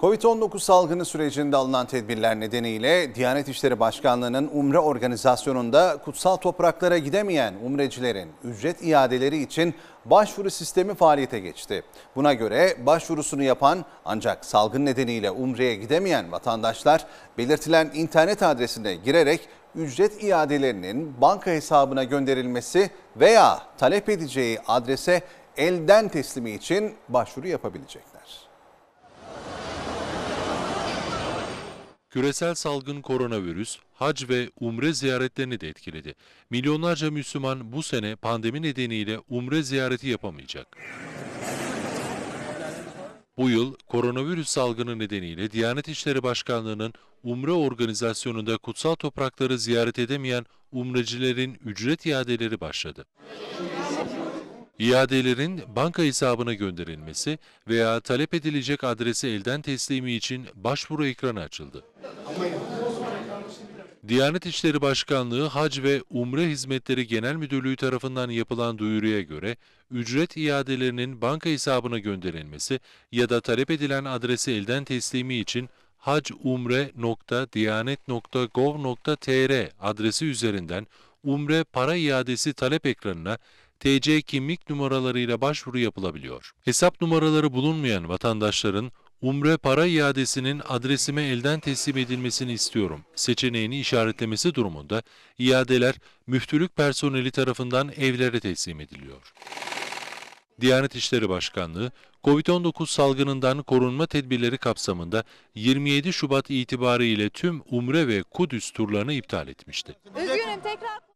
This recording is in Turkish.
Covid-19 salgını sürecinde alınan tedbirler nedeniyle Diyanet İşleri Başkanlığı'nın Umre organizasyonunda kutsal topraklara gidemeyen umrecilerin ücret iadeleri için başvuru sistemi faaliyete geçti. Buna göre başvurusunu yapan ancak salgın nedeniyle Umre'ye gidemeyen vatandaşlar belirtilen internet adresine girerek ücret iadelerinin banka hesabına gönderilmesi veya talep edeceği adrese elden teslimi için başvuru yapabilecekler. Küresel salgın koronavirüs, hac ve umre ziyaretlerini de etkiledi. Milyonlarca Müslüman bu sene pandemi nedeniyle umre ziyareti yapamayacak. Bu yıl koronavirüs salgını nedeniyle Diyanet İşleri Başkanlığı'nın umre organizasyonunda kutsal toprakları ziyaret edemeyen umrecilerin ücret iadeleri başladı. İadelerin banka hesabına gönderilmesi veya talep edilecek adresi elden teslimi için başvuru ekranı açıldı. Diyanet İşleri Başkanlığı Hac ve Umre Hizmetleri Genel Müdürlüğü tarafından yapılan duyuruya göre ücret iadelerinin banka hesabına gönderilmesi ya da talep edilen adresi elden teslimi için hacumre.diyanet.gov.tr adresi üzerinden umre para İadesi talep ekranına TC kimlik numaralarıyla başvuru yapılabiliyor. Hesap numaraları bulunmayan vatandaşların Umre para iadesinin adresime elden teslim edilmesini istiyorum seçeneğini işaretlemesi durumunda iadeler müftülük personeli tarafından evlere teslim ediliyor. Diyanet İşleri Başkanlığı, COVID-19 salgınından korunma tedbirleri kapsamında 27 Şubat itibariyle tüm Umre ve Kudüs turlarını iptal etmişti. Üzgünüm tekrar...